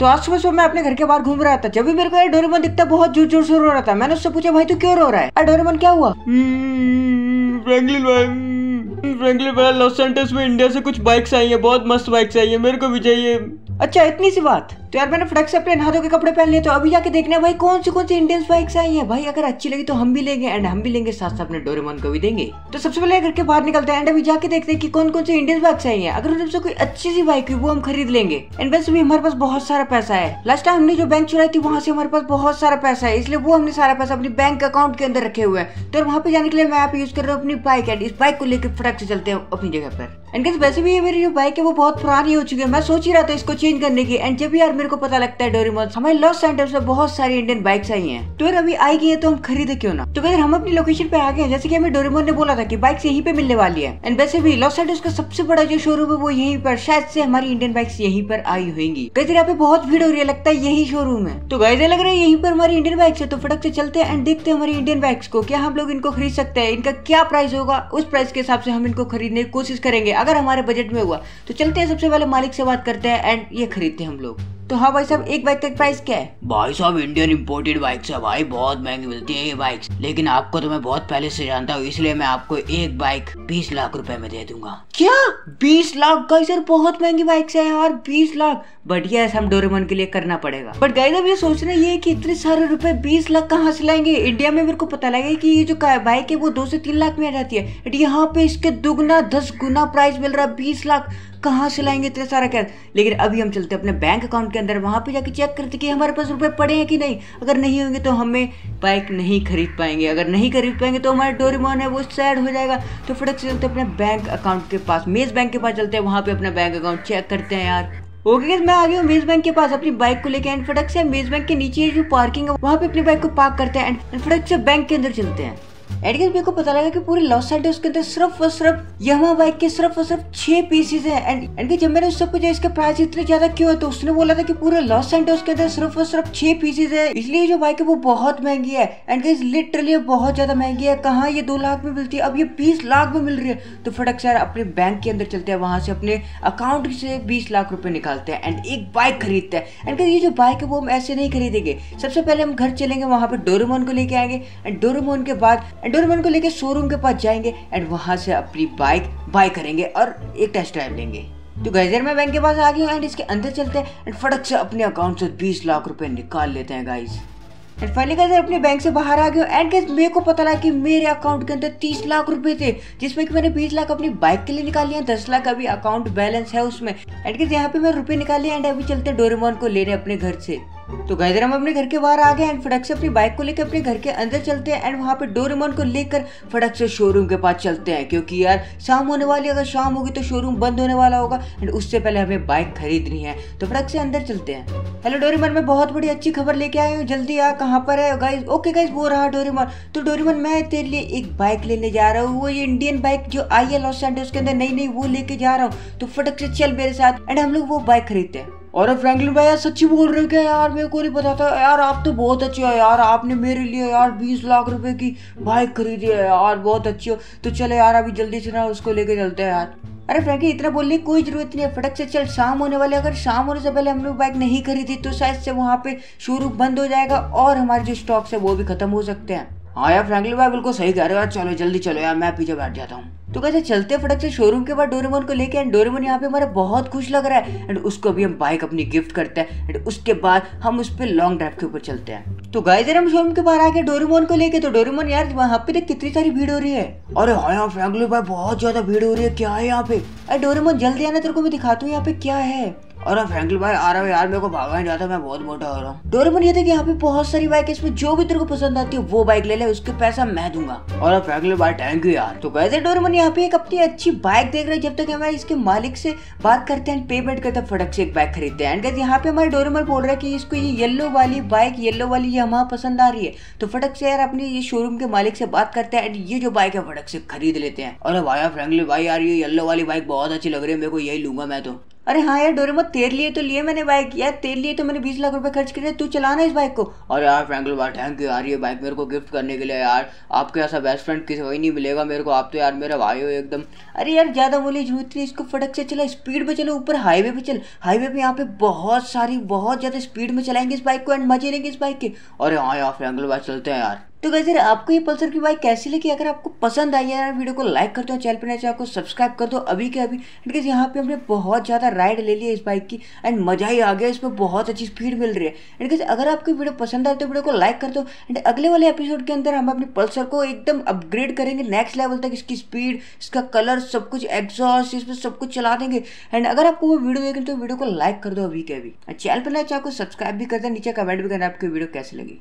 तो आज सुबह सुबह मैं अपने घर के बाहर घूम रहा था जब भी मेरे को डोरेमोन दिखता बहुत जोर जोर से रो रहा था मैंने उससे पूछा भाई तू क्यों रो रहा है डोरेमोन क्या हुआ फ्रैंकलिन हम्म, हम्म, भाई लॉस एंटर्स में इंडिया से कुछ बाइक्स आई है बहुत मस्त बाइक्स आई है मेरे को भी चाहिए अच्छा इतनी सी बात तो यार मैंने फटक से अपने नहादों के कपड़े पहन लिए तो अभी जाके देखने भाई कौन सी कौन सी इंडियन बाइक्स आई हैं भाई अगर अच्छी लगी तो हम भी लेंगे एंड हम भी लेंगे साथ साथ अपने डोरेमोन को भी देंगे तो सबसे पहले घर के बाहर निकलते हैं एंड अभी जाके देखते हैं कि कौन कौन सी इंडियन बाइक्स आई है अगर उनसे कोई अच्छी सी बाइक हुई वो हम खरीद लेंगे एंड वैसे भी हमारे पास बहुत सारा पैसा है लास्ट टाइम हमने जो बैंक चुराई थी वहाँ से हमारे पास बहुत सारा पैसा है इसलिए वो हमने सारा पैसा अपने बैंक अकाउंट के अंदर रखे हुए हैं तो वहाँ पे जाने के लिए मैं आप यूज कर रहा हूँ अपनी बाइक एंड इस बाइक को लेकर फटक से चलते हैं अपनी जगह पर एंड कैसे वैसे भी ये मेरी जो बाइक है वो बहुत पुरानी हो चुकी है मैं सोच ही रहा था इसको चेंज करने की एंड जब यार मेरे को पता लगता है डोरीमोन हमारे लॉस एंडल्स में बहुत सारी इंडियन बाइक्स आई हैं तो यार अभी आई गई है तो हम खरीदे क्यों ना तो हम अपनी लोकेशन पे आ गए जैसे कि हमें डोरीमोन ने बोला था की बाइक यहीं पे मिलने वाली है एंड वैसे भी लॉस एंडल्स का सबसे बड़ा जो शोरूम है वो यही पर शायद से हमारी इंडियन बाइक्स यहीं पर आई हुएंगी कैसे यहाँ पे बहुत भीड़ हो रही है लगता है यही शोरूम है तो गैसे लग रहा है यहीं पर हमारी इंडियन बाइक्स है तो फटक से चलते हैं एंड देखते हैं हमारी इंडियन बाइक्स को क्या हम लोग इनको खरीद सकते हैं इनका क्या प्राइस होगा उस प्राइस के हिसाब से हम इनको खरीदने की कोशिश करेंगे अगर हमारे बजट में हुआ तो चलते हैं सबसे पहले मालिक से बात करते हैं एंड ये खरीदते हैं हम लोग तो हाँ भाई साहब एक बाइक का प्राइस क्या है भाई साहब इंडियन इम्पोर्टेड बाइक है भाई बहुत महंगी मिलती है ये बाइक लेकिन आपको तो मैं बहुत पहले से जानता हूँ इसलिए मैं आपको एक बाइक बीस लाख रूपए में दे दूंगा क्या बीस लाख गाइस यार बहुत महंगी बाइक है यार बीस लाख बढ़िया है हम डोरेमोन के लिए करना पड़ेगा बट गाइस अब ये सोचना ये है इतने सारे रुपए बीस लाख कहाँ से लाएंगे इंडिया में मेरे को पता लगे की ये जो बाइक है वो दो से तीन लाख में आ जाती है यहाँ पे इसके दुगना दस गुना प्राइस मिल रहा है बीस लाख कहाँ से लाएंगे इतना सारा कैश लेकिन अभी हम चलते हैं अपने बैंक अकाउंट के अंदर वहाँ पर जाके चेक करते कि हमारे पास रुपए पड़े हैं कि नहीं अगर नहीं होंगे तो हमें बाइक नहीं खरीद पाएंगे अगर नहीं खरीद पाएंगे तो हमारा डोरीमोन है वो सैड हो जाएगा तो फटक से चलते अपने बैंक अकाउंट के पास मेज बैंक के पास चलते हैं वहाँ पर अपना बैंक अकाउंट चेक करते हैं यार ओके okay, मैं आ गया हूँ मेज बैंक के पास अपनी बाइक को लेके एंड फटक से मेज बैंक के नीचे जो पार्किंग है वहाँ पे अपनी बाइक को पार्क करते हैं एंड फटक से बैंक के अंदर चलते हैं एडगर बी को पता लगा कि पूरी लॉस साइड उसके अंदर सिर्फ और सिर्फ यमा बाइक के सिर्फ और सिर्फ छह पीसेज है एंड एंड जब मैंने उससे पूछा इसके प्राइस इतने ज्यादा क्यों है तो उसने बोला था कि पूरे लॉस साइड उसके अंदर सिर्फ और सिर्फ छह पीसेज है इसलिए जो बाइक है वो बहुत महंगी है एंड गई लिटरली बहुत ज्यादा महंगी है कहाँ ये दो लाख में मिलती है अब ये बीस लाख में मिल रही है तो फटक सर अपने बैंक के अंदर चलते हैं वहां से अपने अकाउंट से बीस लाख रुपए निकालते हैं एंड एक बाइक खरीदते हैं एंड ये जो बाइक है वो हम ऐसे नहीं खरीदेंगे सबसे पहले हम घर चलेंगे वहां पर डोरेमोन को लेके आएंगे एंड डोरेमोन के बाद डोरेमोन को लेके शोरूम के पास जाएंगे एंड वहां से अपनी बाइक बाय करेंगे और एक टेस्ट ड्राइव लेंगे तो गाइजर मैं बैंक के पास आ गई हूँ एंड इसके अंदर चलते हैं एंड फटक से अपने अकाउंट से बीस लाख रुपए निकाल लेते हैं गाइज एंड फाइनली गाइजर अपने बैंक से बाहर आ गए एंड गाइज मेरे को पता लगा कि मेरे अकाउंट के अंदर तीस लाख रुपए थे जिसमें कि मैंने बीस लाख अपनी बाइक के लिए निकाल लिया दस लाख अभी अकाउंट बैलेंस है उसमें एंड गाइज यहाँ पे मैं रुपये निकाल लिया एंड अभी चलते डोरेमोन को लेने अपने घर से तो गाइजर हम अपने घर के बाहर आ गए एंड फटक से अपनी बाइक को लेकर अपने घर के अंदर चलते हैं एंड वहाँ पे डोरेमोन को लेकर फटक से शोरूम के पास चलते हैं क्योंकि यार शाम होने वाली अगर शाम होगी तो शोरूम बंद होने वाला होगा एंड उससे पहले हमें बाइक खरीदनी है तो फटक से अंदर चलते हैं हेलो डोरेमोन मैं बहुत बड़ी अच्छी खबर लेके आई हूँ जल्दी यार कहाँ पर है गाइज ओके गाइज वो रहा डोरेमोन तो डोरेमोन मैं तेरे लिए एक बाइक लेने जा रहा हूँ वो ये इंडियन बाइक जो आई है लॉस एंड के अंदर नई नई वो लेके जा रहा हूँ तो फटक से चल मेरे साथ एंड हम लोग वो बाइक खरीदते हैं और फ्रैंकलिन भाई यार सच्ची बोल रहे हो क्या यार मेरे को नहीं पता था यार आप तो बहुत अच्छे हो यार आपने मेरे लिए यार बीस लाख रुपए की बाइक खरीदी है यार बहुत अच्छी हो तो चलो यार अभी जल्दी से ना उसको लेके चलते हैं यार अरे फ्रैंकी इतना बोलने की कोई जरूरत नहीं है फटक से चल शाम होने वाले अगर शाम होने से पहले हम लोग बाइक नहीं खरीदी तो शायद से वहाँ पे शोरूम बंद हो जाएगा और हमारे जो स्टॉक्स है वो भी खत्म हो सकते हैं हाँ यार फ्रैंकली भाई बिल्कुल सही कह रहे हो चलो जल्दी चलो यार मैं पीछे बैठ जाता हूँ तो कैसे चलते फटक से शोरूम के बाद डोरेमोन को लेके एंड डोरेमोन यहाँ पे हमारा बहुत खुश लग रहा है एंड उसको भी हम बाइक अपनी गिफ्ट करते हैं एंड उसके बाद हम उस पर लॉन्ग ड्राइव के ऊपर चलते हैं तो गाय जरा हम शोरूम के बाहर आके डोरेमोन को लेके तो डोरेमोन यार वहाँ पे देख कितनी सारी भीड़ हो रही है अरे हाँ यार फ्रैंकली भाई बहुत ज्यादा भीड़ हो रही है क्या है यहाँ पे अरे डोरेमोन जल्दी आना तेरे को मैं दिखाता हूँ यहाँ पे क्या है और अब फ्रेंकल भाई आ रहा है यार मेरे को भागा नहीं जाता मैं बहुत मोटा हो रहा हूँ डोरेमोन ये था कि यहाँ पे बहुत सारी बाइक है इसमें जो भी तेरे को पसंद आती है वो बाइक ले ले उसके पैसा मैं दूंगा और अब फ्रेंकल भाई थैंक यू यार तो कैसे डोरेमोन यहाँ पे एक अपनी अच्छी बाइक देख रहे हैं जब तक हमारे इसके मालिक से बात करते हैं पेमेंट करते फटक से एक बाइक खरीदते हैं एंड यहाँ पे हमारे डोरेमोन बोल रहा है की इसको ये येल्लो वाली बाइक येलो वाली ये हमारा पसंद आ रही है तो फटक से यार अपने ये शोरूम के मालिक से बात करते हैं एंड ये जो बाइक है फटक से खरीद लेते हैं और भाई फ्रेंकली भाई यार ये येलो वाली बाइक बहुत अच्छी लग रही है मेरे को यही लूंगा मैं तो अरे हाँ यार डोरेमो तेरे लिए तो लिए मैंने बाइक यार तेरे लिए तो मैंने बीस लाख रुपए खर्च करे तू चलाना इस बाइक को अरे यार फ्रेंकल बार थैंक यू यार ये बाइक मेरे को गिफ्ट करने के लिए यार आपके ऐसा बेस्ट फ्रेंड किसी वही नहीं मिलेगा मेरे को आप तो यार मेरा भाई हो एकदम अरे यार ज़्यादा बोले जरूरत नहीं इसको फटक से चला स्पीड में चलो ऊपर हाईवे पर चल हाईवे पर यहाँ पे बहुत सारी बहुत ज़्यादा स्पीड में चलाएंगे इस बाइक को एंड मजे लेंगे इस बाइक के अरे हाँ यार फ्रेंकल बार चलते हैं यार तो गैस आपको ये पल्सर की बाइक कैसी लगी अगर आपको पसंद आई यार वीडियो को लाइक कर दो चैनल पर चैनल को सब्सक्राइब कर दो अभी के अभी एंड गैस यहाँ पे हमने बहुत ज़्यादा राइड ले लिया इस बाइक की एंड मज़ा ही आ गया इसमें बहुत अच्छी स्पीड मिल रही है एंड गैस अगर आपको वीडियो पसंद आए तो वीडियो को लाइक कर दो एंड अगले वाले एपिसोड के अंदर हम अपने पल्सर को एकदम अपग्रेड करेंगे नेक्स्ट लेवल तक इसकी स्पीड इसका कलर सब कुछ एग्जॉस्ट इसमें सब कुछ चला देंगे एंड अगर आपको वो वीडियो देखें तो वीडियो को लाइक कर दो अभी के अभी चैनल पर चैनल को सब्सक्राइब भी कर दें नीचे कमेंट भी करना आपकी वीडियो कैसे लगी